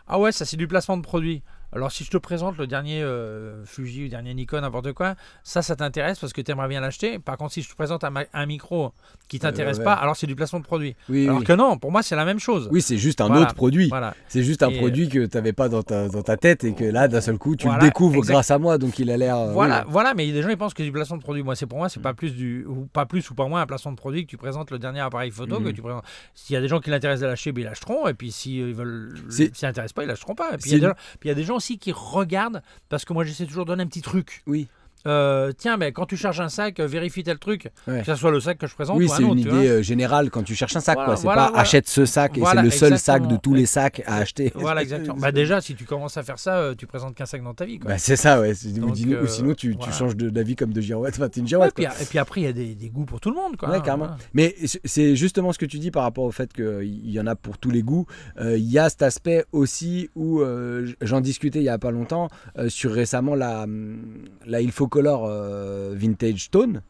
Ah ouais, ça c'est du placement de produit. Alors si je te présente le dernier euh, Fuji, le dernier Nikon, n'importe quoi, ça, ça t'intéresse parce que tu aimerais bien l'acheter. Par contre, si je te présente un, micro qui euh, t'intéresse pas, alors c'est du placement de produit. Oui, alors que non, pour moi, c'est la même chose. Oui, c'est juste un autre produit. C'est juste un produit euh, que tu n'avais pas dans ta, tête et que là, d'un seul coup, tu le découvres grâce à moi. Donc il a l'air... voilà voilà, il voilà, mais des gens, ils pensent que du placement de produit. Moi, c'est pour moi, c'est pas mm. plus ou pas plus ou pas moins un placement de produit que tu présentes le dernier appareil photo que mm. tu présentes. S'il y a des gens qui l'intéressent à l'acheter, ben, ils l'acheteront. Et puis s'ils veulent, s'ils pas, ils l'acheteront pas. Et puis il y a des gens aussi qui regarde parce que moi j'essaie toujours de donner un petit truc. Oui. Euh, tiens, mais quand tu charges un sac, euh, vérifie tel truc, que ce soit le sac que je présente. Oui, c'est une idée euh, générale quand tu cherches un sac. c'est pas achète ce sac et c'est le seul sac de tous les sacs à acheter. Voilà, exactement. bah, déjà, si tu commences à faire ça, tu présentes qu'un sac dans ta vie. Bah, c'est ça, ouais. ou, sinon, tu, changes d'avis comme de girouette. Enfin, ouais, et, puis, et, puis, après, il y a des, goûts pour tout le monde. Quoi, hein, Mais c'est justement ce que tu dis par rapport au fait qu'il y en a pour tous les goûts. Il y a cet aspect aussi où j'en discutais il y a pas longtemps sur récemment la, la Il faut color euh, Vintage Tone,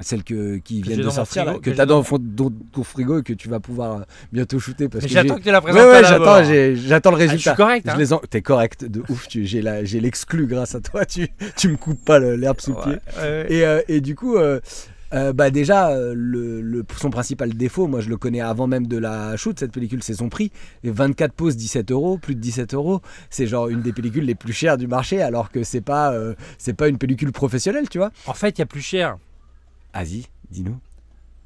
celle que, qui vient de sortir, que, tu as dans, ton frigo et que tu vas pouvoir euh, bientôt shooter. Parce que j'attends que tu la présentes. j'attends, le ah, résultat. tu es correct. Hein. T'es correct, de ouf. J'ai l'exclu grâce à toi. Tu, tu me coupes pas l'herbe sous le pied. Euh, et, du coup, euh, bah déjà, euh, le, son principal défaut, moi je le connais avant même de la shoot, cette pellicule, c'est son prix. 24 poses, 17 euros, plus de 17 euros. C'est genre une des pellicules les plus chères du marché, alors que c'est pas, euh, pas une pellicule professionnelle, tu vois. En fait, il y a plus cher. asie y dis-nous.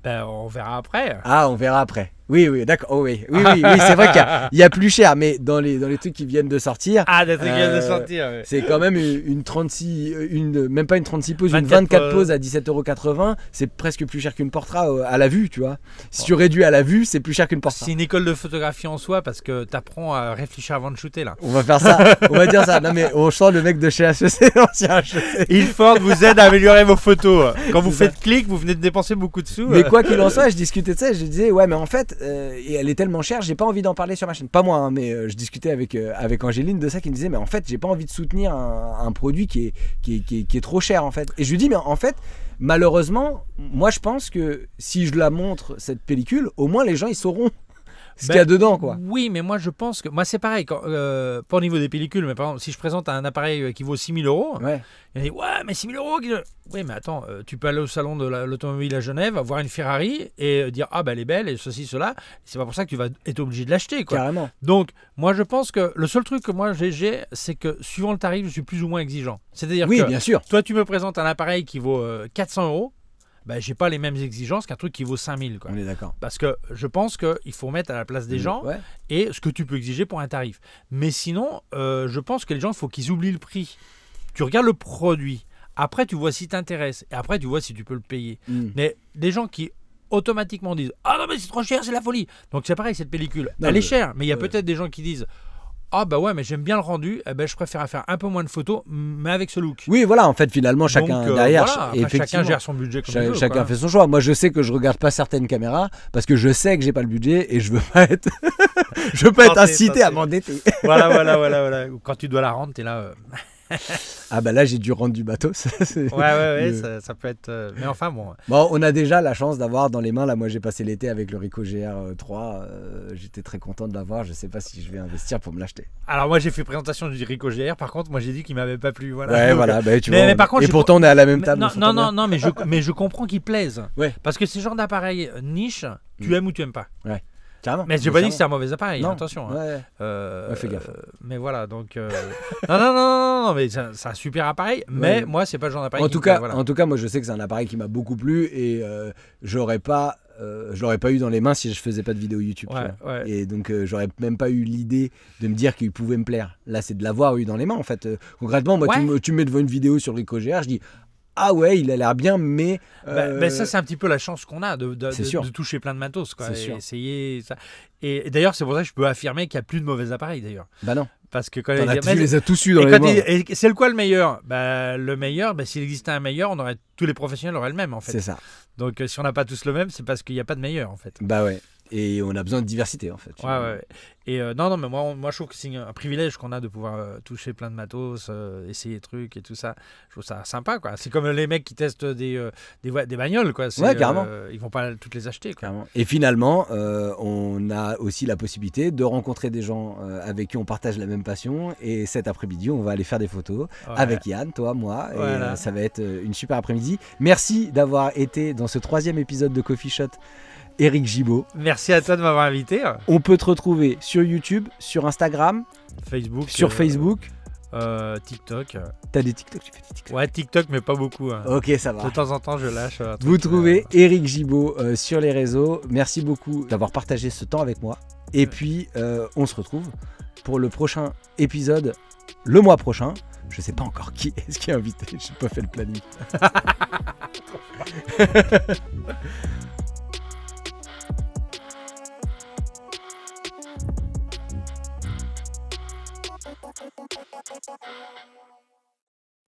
Ben, on verra après. Ah, on verra après. Oui, oui, d'accord. Oh oui, oui, oui, c'est vrai qu'il y, a plus cher, mais dans les, dans les trucs qui viennent de sortir. Ah, des trucs qui viennent de euh, sortir. C'est quand même une, 36, euh, une, même pas une 36 pose une 24 pose à 17,80€. C'est presque plus cher qu'une Portra euh, à la vue, tu vois. Si tu réduis à la vue, c'est plus cher qu'une Portra. C'est une école de photographie en soi parce que tu apprends à réfléchir avant de shooter là. On va faire ça, on va dire ça. Non, mais on sent le mec de chez HEC, l'ancien e Ilford vous aide à améliorer vos photos. Quand vous faites clic, vous venez de dépenser beaucoup de sous. Mais quoi qu'il en soit, je discutais de ça, je disais, ouais, mais en fait, euh, et elle est tellement chère, j'ai pas envie d'en parler sur ma chaîne. Pas moi, hein, mais euh, je discutais avec, euh, avec Angéline de ça qui me disait, mais en fait, j'ai pas envie de soutenir un, produit qui est qui qui qui, est, trop cher, en fait. Et je lui dis, mais en fait, malheureusement, moi je pense que si je la montre, cette pellicule, au moins les gens, ils sauront ce ben, qu'il y a dedans, quoi. Oui, mais moi, je pense que. Moi, c'est pareil, quand, euh, pas au niveau des pellicules, mais par exemple, si je présente un appareil euh, qui vaut 6000 euros, ouais. il Ouais, mais 6000 euros Oui, mais attends, euh, tu peux aller au salon de l'automobile à Genève, voir une Ferrari et dire Ah, ben elle est belle, et ceci, cela. C'est pas pour ça que tu vas être obligé de l'acheter, quoi. Carrément. Donc, moi, je pense que le seul truc que moi, j'ai, c'est que suivant le tarif, je suis plus ou moins exigeant. C'est-à-dire oui, que. bien sûr. Toi, tu me présentes un appareil qui vaut 400 euros ben, j'ai pas les mêmes exigences qu'un truc qui vaut 5000. Quoi. On est d'accord. Parce que je pense qu'il faut mettre à la place des gens et ce que tu peux exiger pour un tarif. Mais sinon, euh, je pense que les gens, il faut qu'ils oublient le prix. Tu regardes le produit. Après, tu vois si t'intéresse. Et après, tu vois si tu peux le payer. Hmm. Mais des gens qui automatiquement disent Ah non, mais c'est trop cher, c'est la folie. Donc c'est pareil, cette pellicule, elle est chère. Mais il y a euh, peut-être des gens qui disent ah bah ouais mais j'aime bien le rendu eh ben je préfère faire un peu moins de photos mais avec ce look oui voilà en fait finalement chacun euh, derrière chacun gère son budget chacun fait son choix moi je sais que je regarde pas certaines caméras parce que je sais que j'ai pas le budget et je veux pas être je veux pas être incité à m'endetter voilà voilà voilà voilà quand tu dois la rendre t'es là euh, ah bah là, j'ai dû rendre du bateau. Ça, ouais, ouais, ouais, ça, peut être. Euh, mais enfin, bon. Bon, on a déjà la chance d'avoir dans les mains. Là, moi, j'ai passé l'été avec le Ricoh GR3. Euh, euh, j'étais très content de l'avoir. Je sais pas si je vais investir pour me l'acheter. Alors, moi, j'ai fait présentation du Ricoh GR. Par contre, moi, j'ai dit qu'il m'avait pas plu. Voilà. Ouais, voilà. Bah, tu vois, et pourtant, on est à la même table. Non, non, non, mais je, mais je comprends qu'il plaise. Ouais. Parce que ces genre d'appareil niche, tu mm. aimes ou tu aimes pas. Ouais. Mais je n'ai pas dit que c'est un mauvais appareil, attention. Hein. Euh, fais gaffe. Euh, mais voilà, donc. Euh, non, non, non, non, mais c'est un, super appareil, mais moi, moi, c'est pas le genre d'appareil en tout cas, En tout cas, moi, je sais que c'est un appareil qui m'a beaucoup plu et j'aurais pas. je l'aurais pas eu dans les mains si je faisais pas de vidéo YouTube. Et donc j'aurais même pas eu l'idée de me dire qu'il pouvait me plaire. Là, c'est de l'avoir eu dans les mains en fait. concrètement, moi, tu, me, tu, mets devant une vidéo sur Rico GR, je dis ah ouais, il a l'air bien, mais. Mais bah, bah, euh, ça, c'est un petit peu la chance qu'on a de, de, toucher plein de matos. Quoi, et Essayer ça. Et, d'ailleurs, c'est pour ça que je peux affirmer qu'il n'y a plus de mauvais appareils d'ailleurs. Bah non. Parce que quand il les a tous eu dans les C'est quoi le meilleur bah, Le meilleur, bah, s'il existait un meilleur, on aurait, tous les professionnels auraient le même en fait. C'est ça. Donc euh, si on n'a pas tous le même, c'est parce qu'il n'y a pas de meilleur en fait. Bah ouais et on a besoin de diversité en fait. Ouais, ouais. Et euh, non, non, mais moi, moi je trouve que c'est un privilège qu'on a de pouvoir euh, toucher plein de matos, euh, essayer des trucs et tout ça. Je trouve ça sympa quoi. C'est comme les mecs qui testent des, des, bagnoles quoi. Ouais, carrément. ils vont pas toutes les acheter quoi. Et finalement, on a aussi la possibilité de rencontrer des gens avec qui on partage la même passion. Et cet après-midi, on va aller faire des photos avec Yann, toi, moi. Et ça va être une super après-midi. Merci d'avoir été dans ce troisième épisode de Coffee Shot. Eric Gibaud. Merci à toi de m'avoir invité. On peut te retrouver sur YouTube, sur Instagram, Facebook, sur euh, Facebook. Euh, TikTok. T'as des TikTok, tu TikTok. Ouais, TikTok, mais pas beaucoup. Hein. Ok, ça va. De temps en temps, je lâche. Euh, Vous trouvez Eric Gibaud sur les réseaux. Merci beaucoup d'avoir partagé ce temps avec moi. Et puis, on se retrouve pour le prochain épisode le mois prochain. Je sais pas encore qui est-ce qui est invité. J'ai pas fait le planning. Thank you.